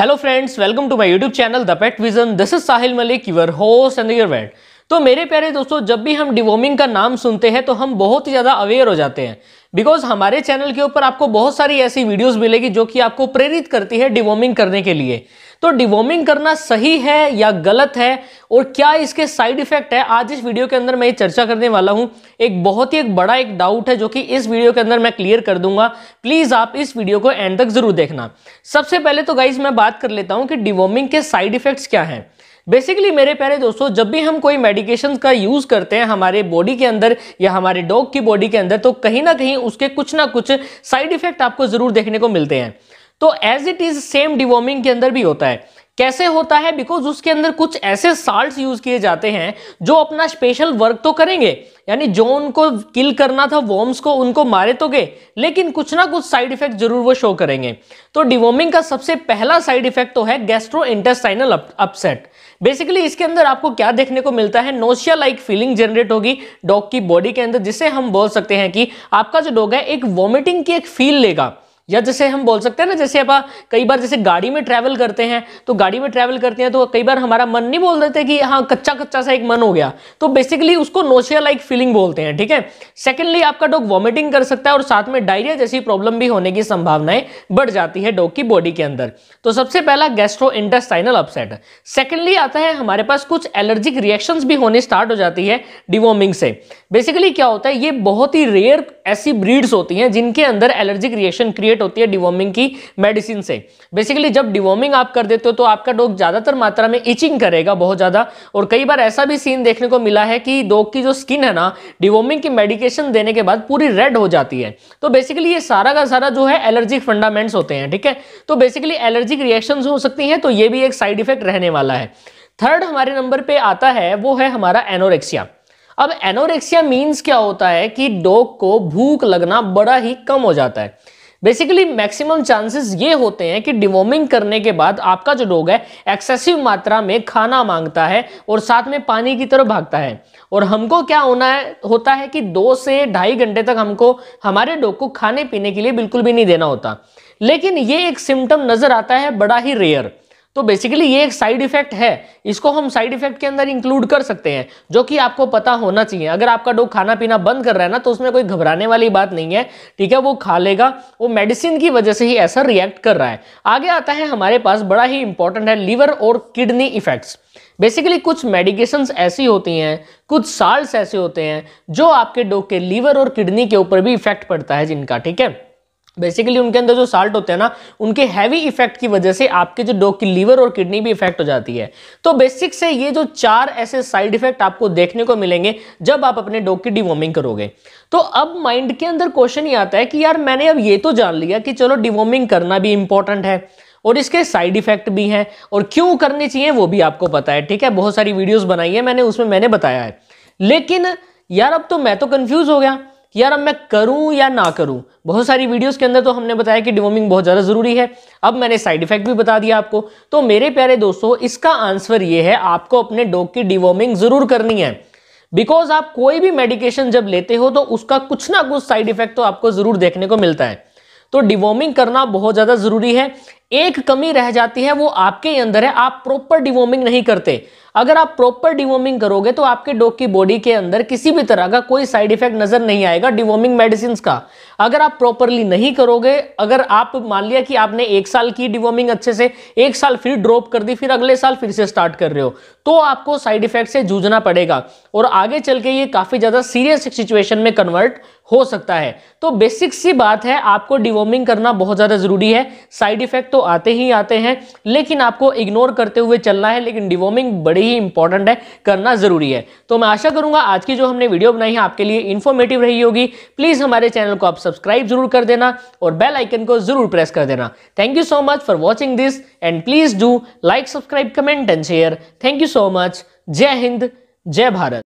hello friends welcome to my YouTube channel the pet vision this is Sahil Malik your host and your vet तो मेरे प्यारे दोस्तों जब भी हम डिवोमिंग का नाम सुनते हैं तो हम बहुत ही ज़्यादा अवेयर हो जाते हैं बिकॉज हमारे चैनल के ऊपर आपको बहुत सारी ऐसी वीडियोस मिलेगी जो कि आपको प्रेरित करती है डिवोमिंग करने के लिए तो डिवॉर्मिंग करना सही है या गलत है और क्या इसके साइड इफेक्ट है आज इस वीडियो के अंदर मैं ये चर्चा करने वाला हूं एक बहुत ही एक बड़ा एक डाउट है जो कि इस वीडियो के अंदर मैं क्लियर कर दूंगा प्लीज आप इस वीडियो को एंड तक जरूर देखना सबसे पहले तो गाइज मैं बात कर लेता हूं कि डिवॉर्मिंग के साइड इफेक्ट्स क्या हैं बेसिकली मेरे प्यारे दोस्तों जब भी हम कोई मेडिकेशन का यूज़ करते हैं हमारे बॉडी के अंदर या हमारे डॉग की बॉडी के अंदर तो कहीं ना कहीं उसके कुछ ना कुछ साइड इफेक्ट आपको ज़रूर देखने को मिलते हैं तो as it is same deworming के अंदर भी होता है कैसे होता है बिकॉज उसके अंदर कुछ ऐसे साल्ट यूज किए जाते हैं जो अपना स्पेशल वर्क तो करेंगे यानी जो उनको किल करना था वॉर्म्स को उनको मारे तो गए लेकिन कुछ ना कुछ साइड इफेक्ट जरूर वो शो करेंगे तो डिवॉर्मिंग का सबसे पहला साइड इफेक्ट तो है गैस्ट्रो इंटेस्टाइनल अपसेट बेसिकली इसके अंदर आपको क्या देखने को मिलता है नोशिया लाइक फीलिंग जनरेट होगी डॉग की बॉडी के अंदर जिसे हम बोल सकते हैं कि आपका जो डॉग है एक वॉमिटिंग की एक फील लेगा या जैसे हम बोल सकते हैं ना जैसे आप कई बार जैसे गाड़ी में ट्रैवल करते हैं तो गाड़ी में ट्रैवल करते हैं तो कई बार हमारा मन नहीं बोल देते कि हाँ कच्चा कच्चा सा एक मन हो गया तो बेसिकली उसको नोशिया लाइक फीलिंग बोलते हैं ठीक है सेकेंडली आपका डॉग वॉमिटिंग कर सकता है और साथ में डायरिया जैसी प्रॉब्लम भी होने की संभावनाएं बढ़ जाती है डॉग की बॉडी के अंदर तो सबसे पहला गैस्ट्रो इंटेस्टाइनल अपसेट सेकेंडली आता है हमारे पास कुछ एलर्जिक रिएक्शन भी होने स्टार्ट हो जाती है डिवॉर्मिंग से बेसिकली क्या होता है ये बहुत ही रेयर ऐसी ब्रीड्स होती हैं जिनके अंदर एलर्जिक रिएक्शन क्रिएट क्रिएट होती है डिवॉर्मिंग की मेडिसिन से बेसिकली जब डिवॉर्मिंग आप कर देते हो तो आपका डॉग ज़्यादातर मात्रा में इचिंग करेगा बहुत ज़्यादा और कई बार ऐसा भी सीन देखने को मिला है कि डॉग की जो स्किन है ना डिवॉर्मिंग की मेडिकेशन देने के बाद पूरी रेड हो जाती है तो बेसिकली ये सारा का सारा जो है एलर्जिक फंडामेंट्स होते हैं ठीक है तो बेसिकली एलर्जिक रिएक्शन हो सकती है तो ये भी एक साइड इफेक्ट रहने वाला है थर्ड हमारे नंबर पे आता है वो है हमारा एनोरेक्सिया अब एनोरेक्सिया मींस क्या होता है कि डॉग को भूख लगना बड़ा ही कम हो जाता है बेसिकली मैक्सिमम चांसेस ये होते हैं कि डिवॉर्मिंग करने के बाद आपका जो डॉग है एक्सेसिव मात्रा में खाना मांगता है और साथ में पानी की तरफ भागता है और हमको क्या होना है होता है कि दो से ढाई घंटे तक हमको हमारे डॉग को खाने पीने के लिए बिल्कुल भी नहीं देना होता लेकिन ये एक सिम्टम नजर आता है बड़ा ही रेयर तो बेसिकली ये एक साइड इफेक्ट है इसको हम साइड इफेक्ट के अंदर इंक्लूड कर सकते हैं जो कि आपको पता होना चाहिए अगर आपका डॉग खाना पीना बंद कर रहा है ना तो उसमें कोई घबराने वाली बात नहीं है ठीक है वो खा लेगा वो मेडिसिन की वजह से ही ऐसा रिएक्ट कर रहा है आगे आता है हमारे पास बड़ा ही इंपॉर्टेंट है लीवर और किडनी इफेक्ट्स बेसिकली कुछ मेडिकेशन ऐसी होती हैं कुछ साल्ट ऐसे होते हैं जो आपके डोग के लीवर और किडनी के ऊपर भी इफेक्ट पड़ता है जिनका ठीक है बेसिकली उनके अंदर जो साल्ट होते हैं ना उनके हैवी इफेक्ट की वजह से आपके जो डॉग की लीवर और किडनी भी इफेक्ट हो जाती है तो बेसिक से ये जो चार ऐसे साइड इफेक्ट आपको देखने को मिलेंगे जब आप अपने डॉग की डिवॉर्मिंग करोगे तो अब माइंड के अंदर क्वेश्चन ये आता है कि यार मैंने अब ये तो जान लिया कि चलो डिवॉर्मिंग करना भी इंपॉर्टेंट है और इसके साइड इफेक्ट भी हैं और क्यों करने चाहिए वो भी आपको पता है ठीक है बहुत सारी वीडियोज बनाई है मैंने उसमें मैंने बताया है लेकिन यार अब तो मैं तो कन्फ्यूज हो गया कि यार अब मैं करूं या ना करूं बहुत सारी वीडियोस के अंदर तो हमने बताया कि डिवोमिंग बहुत ज़्यादा ज़रूरी है अब मैंने साइड इफेक्ट भी बता दिया आपको तो मेरे प्यारे दोस्तों इसका आंसर ये है आपको अपने डॉग की डिवोमिंग ज़रूर करनी है बिकॉज आप कोई भी मेडिकेशन जब लेते हो तो उसका कुछ ना कुछ साइड इफेक्ट तो आपको ज़रूर देखने को मिलता है तो डिवॉर्मिंग करना बहुत ज़्यादा ज़रूरी है एक कमी रह जाती है वो आपके अंदर है आप प्रॉपर डिवोमिंग नहीं करते अगर आप प्रॉपर डिवोमिंग करोगे तो आपके डॉग की बॉडी के अंदर किसी भी तरह का कोई साइड इफेक्ट नजर नहीं आएगा डिवोमिंग मेडिसिन का अगर आप प्रॉपरली नहीं करोगे अगर आप मान लिया कि आपने एक साल की डिवोमिंग अच्छे से एक साल फिर ड्रॉप कर दी फिर अगले साल फिर से स्टार्ट कर रहे हो तो आपको साइड इफेक्ट से जूझना पड़ेगा और आगे चल के ये काफी ज्यादा सीरियस सिचुएशन में कन्वर्ट हो सकता है तो बेसिक सी बात है आपको डिवोमिंग करना बहुत ज्यादा जरूरी है साइड इफेक्ट तो तो आते ही आते हैं लेकिन आपको इग्नोर करते हुए चलना है लेकिन डिवॉर्मिंग बड़ी ही इंपॉर्टेंट है करना ज़रूरी है तो मैं आशा करूंगा आज की जो हमने वीडियो बनाई है आपके लिए इन्फॉर्मेटिव रही होगी प्लीज़ हमारे चैनल को आप सब्सक्राइब जरूर कर देना और बेल आइकन को जरूर प्रेस कर देना thank you so much for watching this and please do like subscribe comment and share thank you so much जय हिंद जय भारत